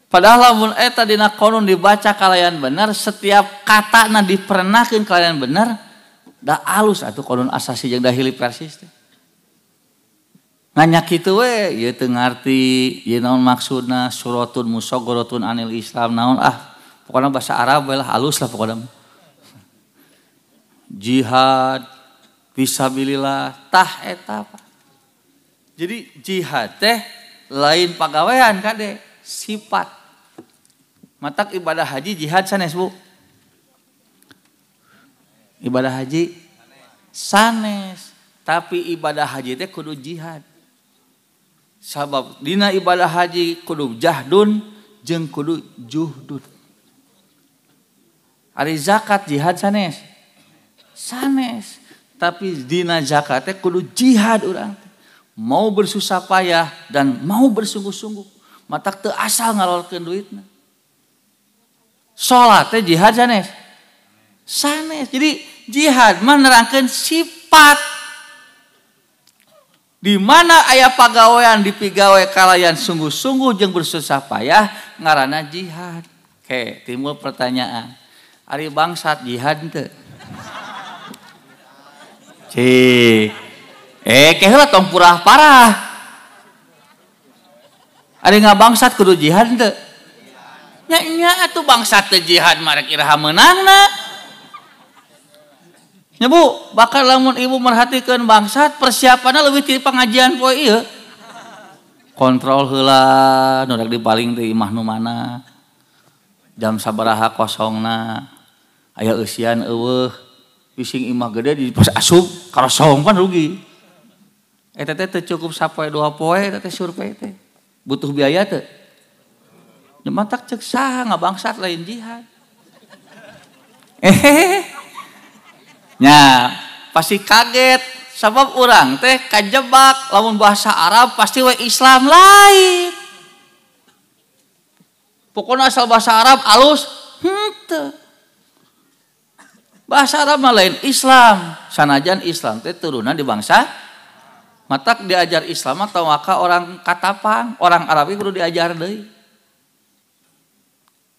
padahal lamun eta dina konun dibaca kalian benar setiap kata na diperenakin kalian benar Da alus atau konon asasi yang dahili persis teh. Nanya gitu we, ya teu ngarti, ya naon maksudna suratun musogorotun anil Islam naon ah. Pokoknya bahasa Arab lah halus lah pokoknya. Jihad, visabilillah, tah eta Jadi jihad teh lain pegawaian kade sifat. Matak ibadah haji jihad sanes bu ibadah haji sanes tapi ibadah haji teh kudu jihad sabab dina ibadah haji kudu jahdun jeng kudu juhdun ari zakat jihad sanes sanes tapi dina zakat teh kudu jihad orang mau bersusah payah dan mau bersungguh-sungguh matak teu asal ngalorkeun duitna salat teh jihad sanes sanes jadi jihad menerangkan sifat di mana ayah pegawaian di pegawai kalayan sungguh-sungguh jeng bersusah payah ngarana jihad. Oke, timbul pertanyaan. Ari bangsat jihad itu. Cik. Eh, keheula tong purah parah. Ari nggak bangsat kudu jihad itu. Nya nya atuh bangsat jihad marek iraha nak? Ya bu, bakal lamun ibu merhatikan bangsat persiapannya lebih dari pengajian poe iya. Kontrol hela, noda di paling di imah nu mana. Jam sabaraha kosongna. Ayah usian eweh Bising imah gede di pas asup song kan rugi. Eh teteh cukup sapoe dua poe teteh survei teh. Butuh biaya teh. Nyemantak cek sah, nggak bangsat lain jihad. Eh, Ya, pasti kaget sebab orang teh kajebak lamun bahasa Arab pasti we Islam lain pokoknya asal bahasa Arab alus hente hmm bahasa Arab lain Islam sanajan Islam teh turunan di bangsa matak diajar Islam atau maka orang katapang orang Arab itu kudu diajar deh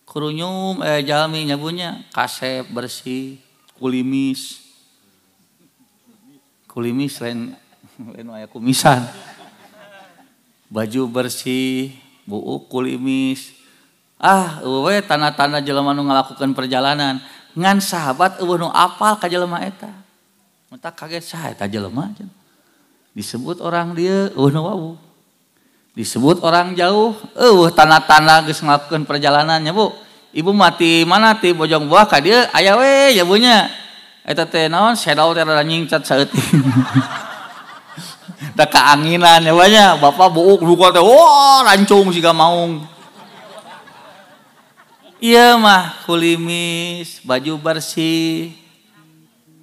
kurunyum eh jalmi nyabunya kasep bersih kulimis kulimis, lain lain waya kumisan. Baju bersih, buuk kulimis. Ah, eueuh tanda-tanda jelema nu ngalakukeun perjalanan. Ngan sahabat eueuh nu apal ka jelema eta. Menta kaget saha eta jelema Disebut orang dia eueuh nu wau. Disebut orang jauh, eueuh tanda-tanda geus ngalakukeun perjalanannya, Bu. Ibu mati mana ti bojong buah ka dia ayah we ya bunya. Eta teh naon shadow teh rada nyingcat saeutik. Da kaanginan ya banyak bapak buuk luka teh wah rancung siga maung. Iya mah kulimis, baju bersih,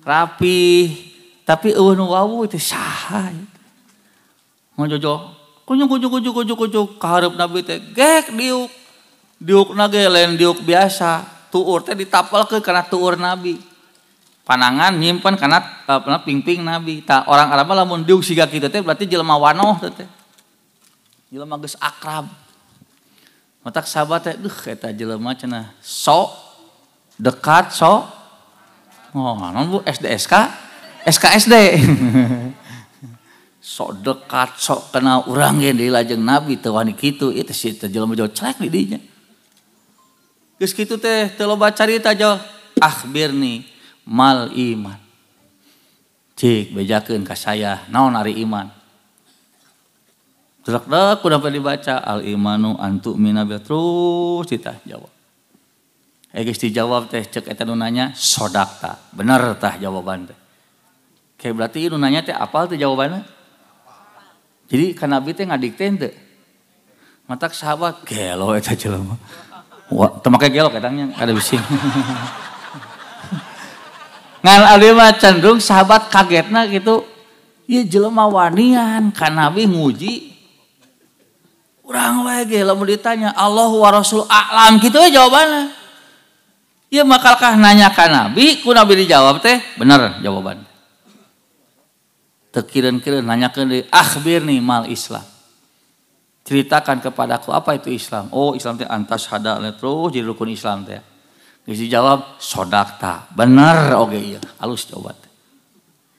rapi, tapi eueuh nu wawu teh saha. Mun jojo kunyuk kunyuk kunyuk kunyuk kunyuk kaharep nabi teh gek diuk diuk nage lain diuk biasa tuur teh ditapal ke karena tuur nabi panangan nyimpen karena uh, pingping nabi orang Arab lamun diuk siga kita teh berarti jelema wanoh teh jelema geus akrab matak sahabat teh duh eta jelema cenah sok dekat sok oh non bu SDSK SKSD sok dekat sok kenal orang yang di lajeng nabi tewani gitu. Itu sih terjelma jauh celek di dinya geus gitu teh terlalu baca cerita jauh akhbirni mal iman cik bejakin ke saya naon ari iman Terus aku udah pernah dibaca al imanu antuk minabil terus kita jawab. Eh geus dijawab teh cek eta nu nanya sodak ta. Bener tah jawaban teh. Kayak berarti nu nanya teh apal teh jawabannya? Jadi kan Nabi teh ngadikteun teu. Matak sahabat gelo eta jelema. Wah, teu gelo kadangnya ada bising. ngan abdi cenderung sahabat kagetna gitu ya jelema wanian kan nabi nguji kurang lagi mau ditanya Allah wa rasul a'lam gitu ya jawabannya ya makalkah nanya ke nabi ku nabi dijawab teh bener jawaban tekiran-kiran nanya ke akhbir nih mal islam ceritakan kepadaku apa itu islam oh islam teh antas hada terus jadi rukun islam teh Isi jawab sodakta. benar oke okay, iya. alus coba.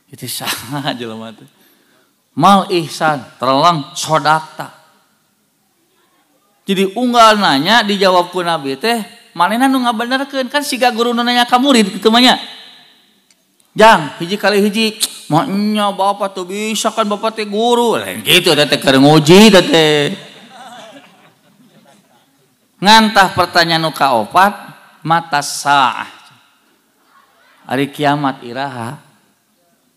Itu sangat jelema teh. Mal ihsan terlang sodakta. Jadi unggal nanya dijawab ku Nabi teh manehna nu ngabenerkeun kan siga guru nanya ka murid kitu mah nya. Jang, hiji kali hiji, maknya bapak tuh bisa kan bapak teh guru, lain gitu teh keur nguji teh. Ngantah pertanyaan nu opat mata sah hari kiamat iraha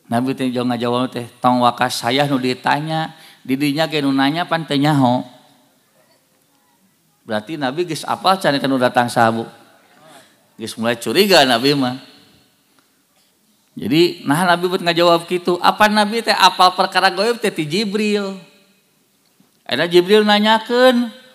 Nabi teh jauh ngajawab teh tong wakas saya nu ditanya didinya ke nunanya pantenya ho berarti Nabi gis apa cari nu datang sabu gis mulai curiga Nabi mah jadi nah Nabi buat ngajawab gitu apa Nabi teh apa perkara goib teh ti Jibril ada Jibril nanyakan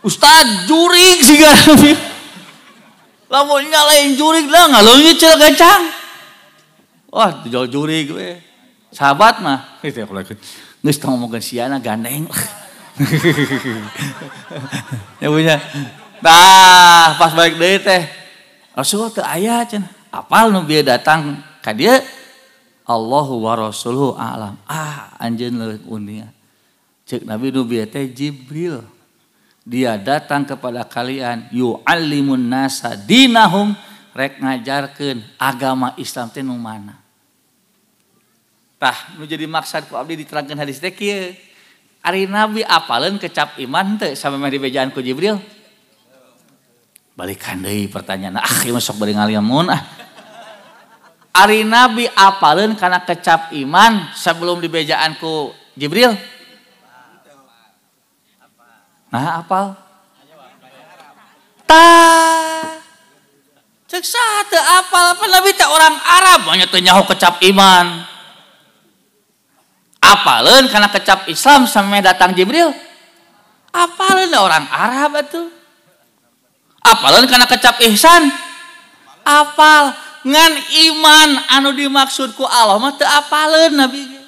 Ustad jurik sih kami. Lamun nyalain jurik lah ngalungnya cel kacang. Wah, jual jurik, we. Sahabat mah. Itu aku lagi. Nggak tahu mau siana gandeng. ya punya. Tah, pas balik dari teh. Rasul tuh ayah cina. Apal nu dia datang Kadia, dia Allahu wa rasuluhu a'lam. Ah, anjeun leuwih unia. Cek Nabi nu teh Jibril dia datang kepada kalian yu'allimun nasa dinahum rek ngajarkan agama Islam itu nu mana tah nu jadi maksud ku abdi diterangkan hadis teh kieu ari nabi apalen kecap iman teh sampai mah dibejaan ku Jibril balikan deui pertanyaan ah ieu sok bari ngaliamun ah ari nabi apalen kana kecap iman sebelum dibejaan ku Jibril Nah, apal? Ta. Cek sate apal apa lebih tak orang Arab banyak tenyahu kecap iman. Apalin karena kecap Islam sampai datang Jibril. Apalin orang Arab itu. Apalin karena kecap ihsan. Apal ngan iman anu dimaksudku Allah mah teu apalin nabi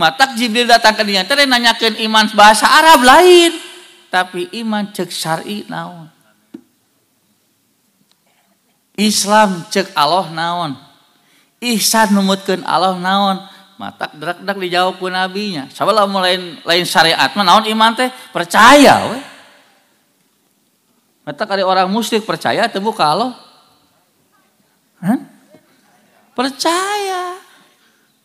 matak Jibril datang ke dia, tadi nanyakan iman bahasa Arab lain tapi iman cek syar'i naon Islam cek Allah naon ihsan numutkeun Allah naon matak derak-derak dijawab ku nabinya lah lain lain syariat naon iman teh percaya we matak ada orang musyrik percaya terbuka Allah percaya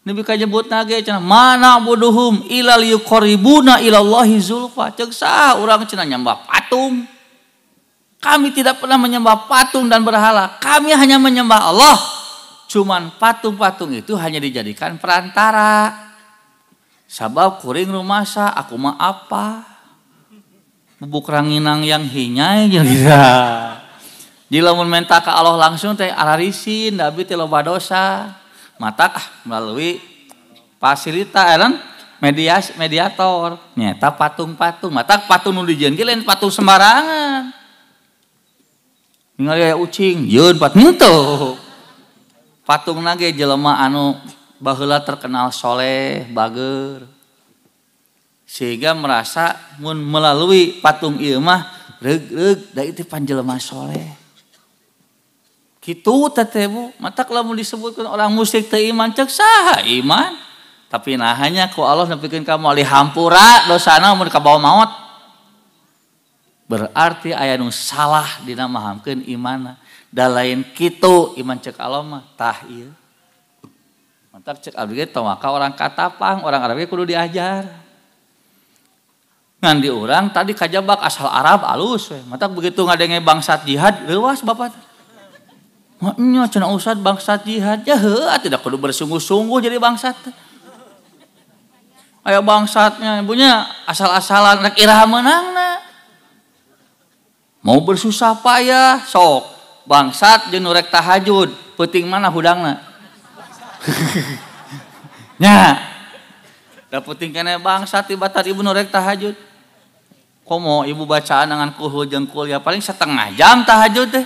Nabi kajebut nage cina mana buduhum ilal yukoribuna ilallahi zulfa cek sah orang cina nyembah patung. Kami tidak pernah menyembah patung dan berhala. Kami hanya menyembah Allah. Cuman patung-patung itu hanya dijadikan perantara. Sabab kuring rumah sa, aku mah apa? Bubuk ranginang yang hinyai gitu. Jilamun lamun menta ke Allah langsung teh ararisin, Nabi teh loba dosa mata ah, melalui fasilita elan eh, medias mediator nyata patung-patung matak patung nu dijian lain patung sembarangan ningali ya ucing yun pat minto patung nage jelema anu bahula terkenal soleh bager sehingga merasa mun melalui patung ilmah reg reg dari itu panjelma soleh Kitu tetebu, mata kalau disebutkan orang musik teh iman cek sah iman. Tapi nahanya ku Allah nepikeun kamu alih hampura dosana mun ka bawa maut. Berarti aya nu salah dina mahamkeun imanna. Da lain kitu iman cek Allah mah tah ieu. cek abdi ge maka orang kata pang orang Arab kudu diajar. Ngan di orang tadi kajabak asal Arab alus we. begitu ngadenge bangsat jihad leuwas bapak. Maknya cina usat bangsat jihad ya he, ah, tidak perlu bersungguh-sungguh jadi bangsat. Ayah bangsatnya, punya asal-asalan nak irah menangna. Mau bersusah payah, sok bangsat jenurek tahajud, peting mana hudang na. nya, dapeting kene bangsat tiba-tiba ibu nurek tahajud. Komo ibu bacaan dengan kuhul jengkul ya paling setengah jam tahajud deh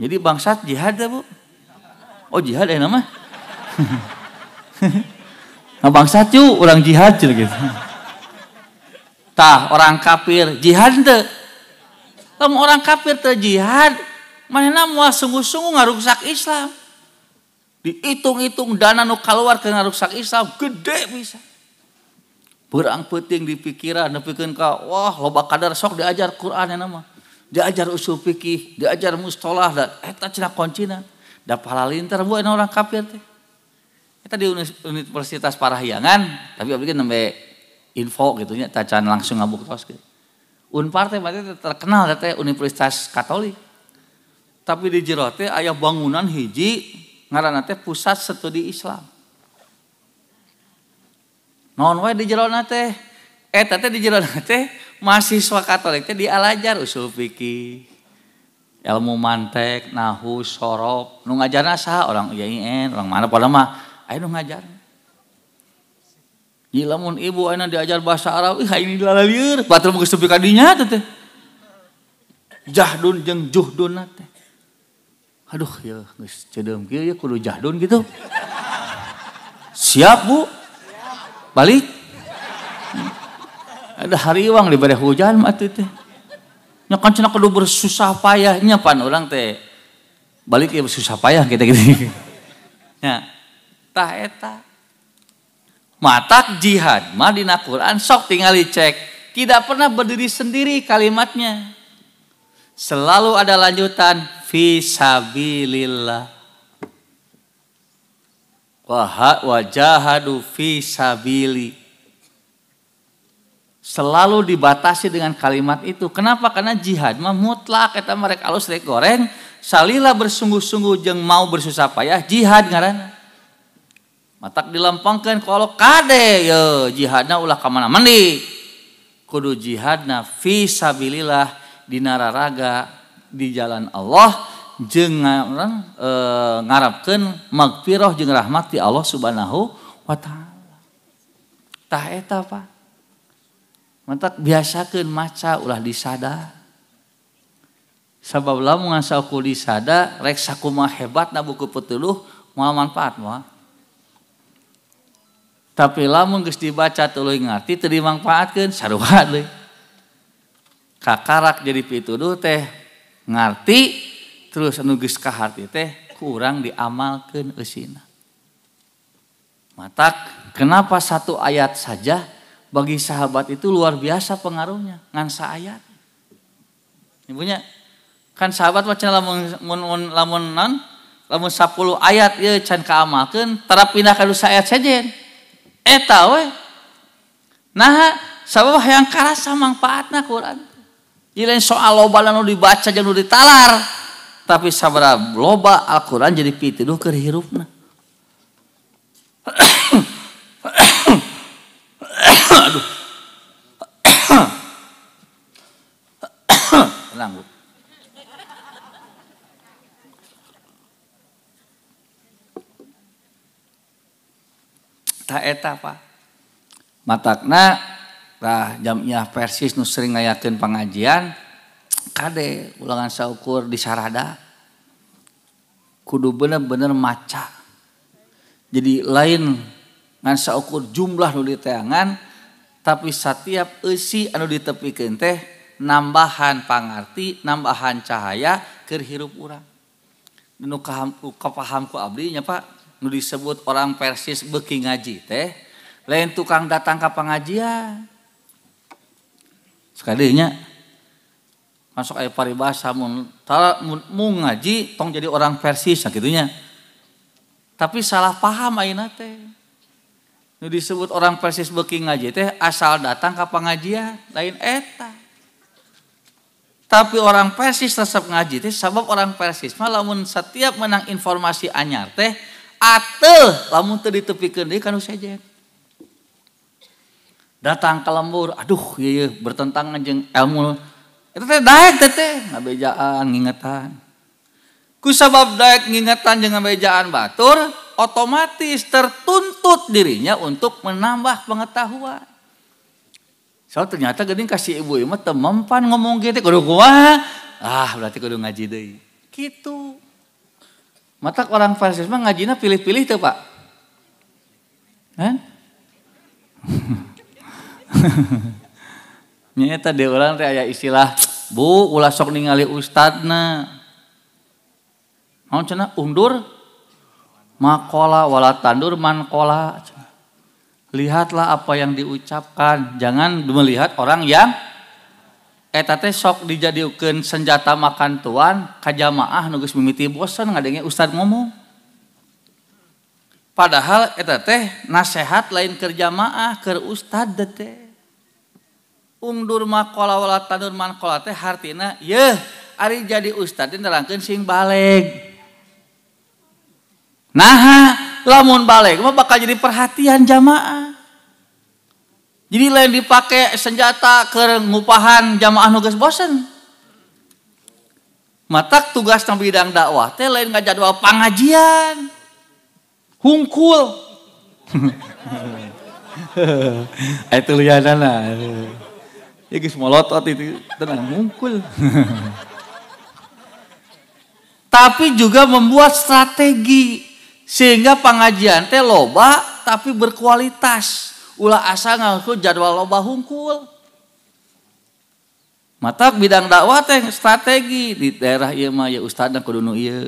Jadi bangsat jihad ya bu? Oh jihad ya nama? nah bangsat cu, orang jihad cu gitu. Tah orang kafir jihad te. Lamun orang kafir te jihad, mana moal sungguh-sungguh ngaruksak Islam. Dihitung-hitung dana nu keluar ke ngaruksak Islam gede bisa. Berang peting dipikiran, nepikeun ka wah loba kadar sok diajar Quran ya nama diajar usul fikih, diajar mustalah dan eta cina koncina. Da bu buat orang kafir teh. Eta di Universitas Parahyangan, tapi abdi nembe info gitu nya tacan langsung ngabuk tos gitu. Unpar teh berarti terkenal te Universitas Katolik. Tapi di jero teh bangunan hiji ngaranna teh Pusat Studi Islam. Non wae di jero teh? eh teh di jero teh mahasiswa Katolik teh dialajar usul fikih ilmu mantek nahu sorop nu ngajarna saha orang IAIN orang mana pada mah ayo nu ngajar ibu ayeuna diajar bahasa Arab ih ini lalalieur patrum geus tepi ka dinya teh jahdun jeung juhdun nah, teh aduh ya geus cedeum kieu ya kudu jahdun gitu siap bu balik ada hariwang di bawah hujan mati teh nya kan cina kudu bersusah payahnya pan orang teh balik ya bersusah payah kita gitu ya tah eta matak jihad mah dina Quran sok tingali cek tidak pernah berdiri sendiri kalimatnya selalu ada lanjutan fi fisabilillah wajahadu fisabili selalu dibatasi dengan kalimat itu. Kenapa? Karena jihad mah mutlak eta mereka alus rek goreng, salila bersungguh-sungguh jeng mau bersusah payah jihad ngaran. Matak dilampangkan kalau kade ya jihadnya ulah kamana mandi. Kudu jihadna fi sabilillah di nararaga di jalan Allah jeng ngaran e, ngarapkeun magfirah jeng rahmat ti Allah Subhanahu wa taala. Tah eta Pak mantak biasakan maca ulah disada sabablah mengasauku disada rek sakuma hebat na buku petuluh mau manfaat mah tapi lamun geus dibaca tuluy ngerti teu dimanfaatkeun sarua deui kakarak jadi pituduh teh ngerti terus anu geus kaharti teh kurang diamalkan eusina matak kenapa satu ayat saja bagi sahabat itu luar biasa pengaruhnya ngan ayat ibunya kan sahabat macam lamun lamun lamun non lamun 10 ayat ya can kaamalkeun tara pindah ka dosa ayat saja eh tahu nah sahabat yang karasa manfaatna Quran jadi soal loba anu dibaca jeung ditalar tapi sabar loba Al-Qur'an jadi pitiduh keur nanggung. Tak eta pak. Matakna tah jamnya persis nu sering ngayakeun pangajian kade ulangan saukur di sarada kudu bener-bener maca. Jadi lain ngan saukur jumlah nu diteangan tapi setiap esi anu tepi teh nambahan pangarti nambahan cahaya kerhirup ura. nu kepahamku abdi nya Pak nu disebut orang Persis beki ngaji teh lain tukang datang ke pengajian sekalinya masuk ayat paribasa mun ngaji tong jadi orang Persis gitunya. Nah tapi salah paham aina teh nu disebut orang Persis beki ngaji teh asal datang ke pengajian lain eta tapi orang Persis tetap ngaji teh sebab orang Persis mah lamun setiap menang informasi anyar teh atel lamun teu ditepikeun deui kana sejen. Datang ke lembur, aduh ieu bertentangan jeung ilmu. itu teh daek teh teh ngabejaan ngingetan. Ku sabab daek ngingetan jeung ngabejaan batur otomatis tertuntut dirinya untuk menambah pengetahuan. So ternyata gini kasih ibu mah temempan ngomong gitu kudu kuah Ah, berarti kudu ngaji deh Gitu. Mata orang Farsis mah ngajina pilih-pilih tuh Pak. Kan? Nyata dia orang teh istilah, "Bu, ulah sok ningali ustadna." Mau cenah undur makola wala tandur mankola lihatlah apa yang diucapkan jangan melihat orang yang eta teh sok dijadikan senjata makan tuan kajamaah nugas mimiti bosan ngadenge ustad ngomong padahal eta teh nasehat lain kerjamaah ke ustad teh ungdur makola tanur mankola teh hartina yeh ari jadi ustad nerangkan sing balik nah lamun balik mah bakal jadi perhatian jamaah. Jadi lain dipakai senjata ke ngupahan jamaah nugas bosen. Matak tugas nang bidang dakwah teh lain ngajadwal pengajian, Hungkul. Itu sana. Ya geus molotot itu, tenang hungkul. Tapi juga membuat strategi sehingga pengajian teh loba tapi berkualitas. Ulah asa ngangku jadwal loba hungkul. mata bidang dakwah teh strategi di daerah ieu mah ya ustadna kudu nu iya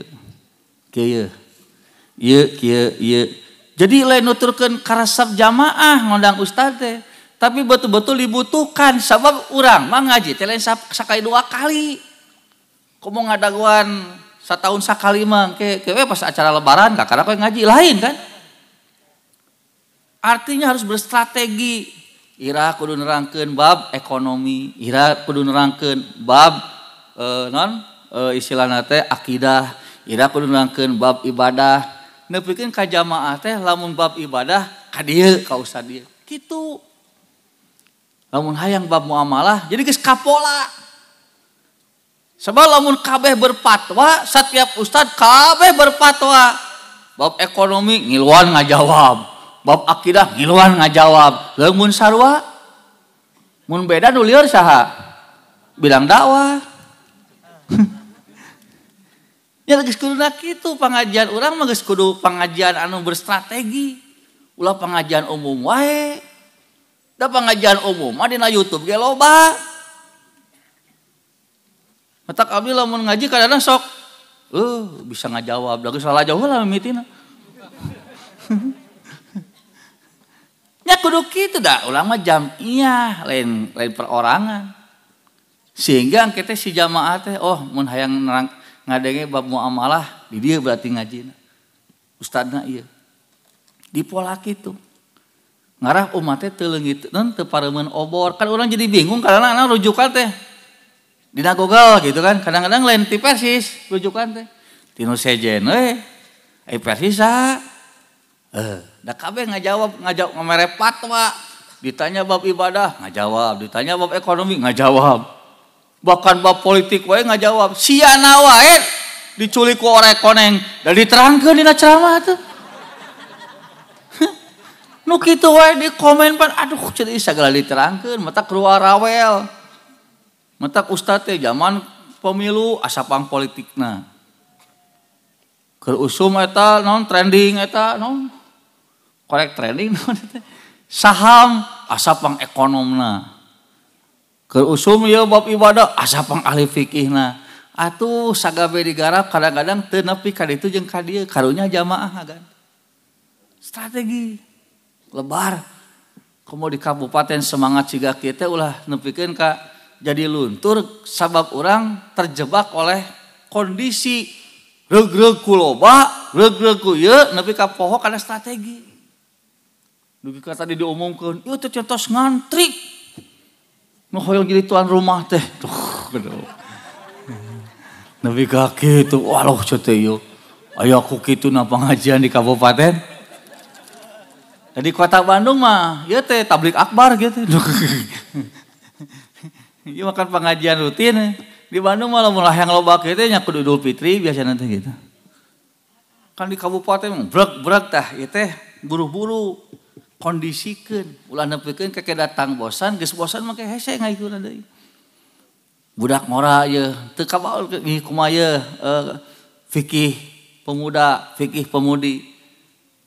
Jadi lain nuturkan karasap jamaah ngundang ustadz teh tapi betul-betul dibutuhkan sebab orang mah ngaji teh lain sakai dua kali. mau ngadaguan setahun sekali mang ke, ke eh, pas acara lebaran kakak aku ngaji lain kan artinya harus berstrategi ira kudu nerangkeun bab ekonomi ira kudu nerangkeun bab e, non e, eh, istilahnya teh akidah ira kudu nerangkeun bab ibadah nepikeun ka jamaah teh lamun bab ibadah ka dieu ka ustad dieu kitu lamun hayang bab muamalah jadi geus kapola tinggal kabeh berpatwa setiap Ustadz Keh berpatwa bab ekonomi ngan ngajawab bab aqidah ngajawabwa beda bilang dakwa itu pengajian u mengekudu pengajian anu berstrategi ulama pengajian umum wa udah pengajian umum Madina YouTube loba Matak abdi lamun ngaji kadang-kadang sok. Eh, uh, bisa ngajawab lagi salah jauh lah mimitina. Nya kudu kitu da ulama jamiah lain lain perorangan. Sehingga kita si jamaah teh oh mun hayang nerang ngadenge bab muamalah di dia berarti ngajina. Ustadna iya. Di pola kitu ngarah umatnya telengit nanti teparemen obor kan orang jadi bingung karena anak rujukan teh Dina Google gitu kan. Kadang-kadang lain ti Persis rujukan teh. tino sejen eh eh, Persisa. Eh, nggak kabeh ngajawab ngajawab ngamere patwa. Ditanya bab ibadah ngajawab, ditanya bab ekonomi ngajawab. Bahkan bab politik wae ngajawab. Siana wae diculik ku orek koneng dan diterangkan di ceramah tuh. Nu kitu wae di komen pan aduh cerita segala diterangkan mata keluar rawel. Matak ustadz zaman pemilu asapang politikna. Keur usum eta non trending eta non korek trending non eta. Saham asapang ekonomna. Keur usum ya bab ibadah asapang ahli fikihna. Atuh sagabe digarap kadang-kadang teu nepi ka ditu jeung ka dieu karunya jamaah agan. Strategi lebar. Komo di Kabupaten Semangat Ciga kita ulah nepikeun ka jadi luntur sabab orang terjebak oleh kondisi reg-reg kuloba, reg-reg kuye, Nabi kapohok karena strategi. Dugi kata tadi diumumkan, yuk tuh contoh ngantri. Nu yang jadi tuan rumah teh. tuh gitu. Nabi kaki itu, walau cote yo, Ayo aku kitu na pengajian di kabupaten. Jadi kota Bandung mah, ya teh tablik akbar gitu. Ini iya, makan pengajian rutin. Di Bandung malah mulai yang loba kita nyaku Idul Fitri biasanya nanti gitu. Kan di kabupaten berak-berak tah ya teh buru-buru kondisikan. Ulah nepikeun kakek datang bosan, geus bosan make hese itu nanti Budak mora ya, teu kabaul ih kumaya uh, eh, fikih pemuda, fikih pemudi.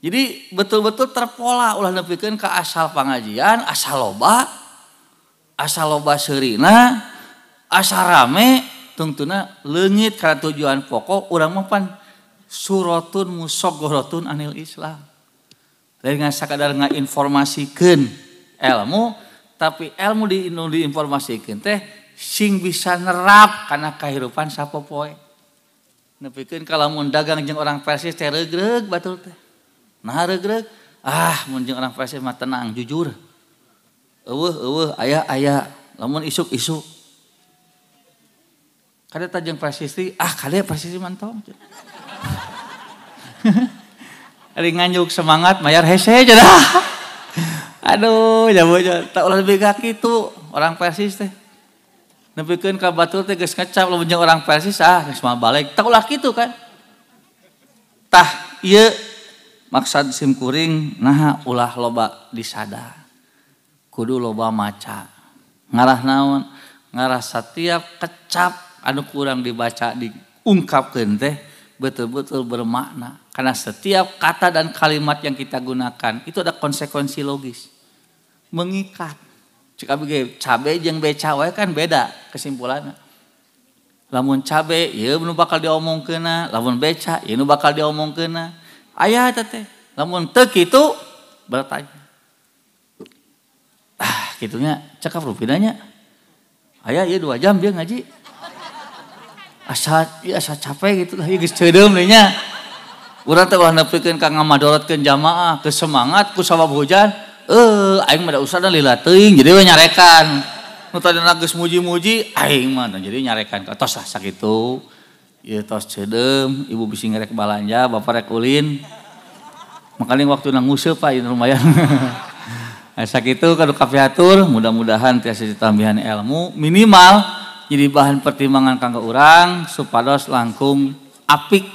Jadi betul-betul terpola ulah nepikeun ke asal pengajian, asal loba, asaloba Serina asa rame tuntunalengit kera tujuan pokok urangpan suroun musokroun anil Islam kadar ngasiikan ilmu tapi ilmu diinndung diinformasiikan teh sing bisa nerap karena ka kehidupan sapopo nepikin kalau dagang orang pressisreg betul teh ah orangtenang jujur Eueuh eueuh ayah ayah lamun isuk-isuk. Kada tajang prasasti, ah kada prasasti mantong. Ari yuk semangat mayar hese dah. Aduh, jamu tak ulah lebih kaki itu orang Persis teh. Nepikeun ka batur teh geus ngecap lamun jeung orang Persis ah geus mah balik. Tak ulah kitu kan. Tah ieu maksud simkuring nah ulah loba disada kudu loba maca ngarah naon ngarah setiap kecap anu kurang dibaca diungkap teh betul-betul bermakna karena setiap kata dan kalimat yang kita gunakan itu ada konsekuensi logis mengikat jika begitu cabe yang beca wae kan beda kesimpulannya lamun cabe ya nu bakal diomong kena lamun beca ya nu bakal diomong kena ayah teteh lamun tek itu bertanya ah gitunya cakap rupinanya ayah ya dua jam dia ngaji asa ya asa capek gitu lah ya geus ceudem nya urang teh ulah nepikeun ka ngamadorotkeun jamaah ke semangat ku sabab hujan eh aing mah da usah lila teuing jadi we nyarekan nu tadi geus muji-muji aing mah jadi nyarekan ka tos lah sakitu ieu tos cedem ibu bisi ngerek balanja bapak rek ulin makaling waktu nang nguseup pa ieu lumayan esak itu kalau kafiatur mudah-mudahan tiasa tambahan ilmu minimal jadi bahan pertimbangan kanggo orang supados langkung apik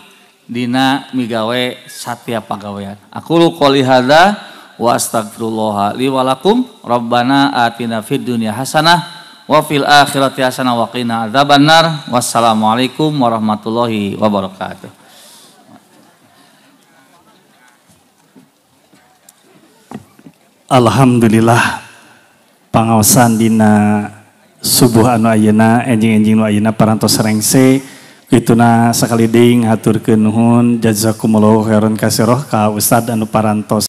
dina migawe satya pagawean. Aku lu qouli hadza wa astagfirullah li wa rabbana atina fid dunya hasanah wa fil akhirati hasanah wa qina adzabannar. Wassalamualaikum warahmatullahi wabarakatuh. Alhamdulillah pengawasan dina subuh anu ayeuna enjing-enjing nu ayeuna parantos rengse ituna sakali ding haturkeun nuhun jazakumullahu khairan kasiroh ka ustad anu parantos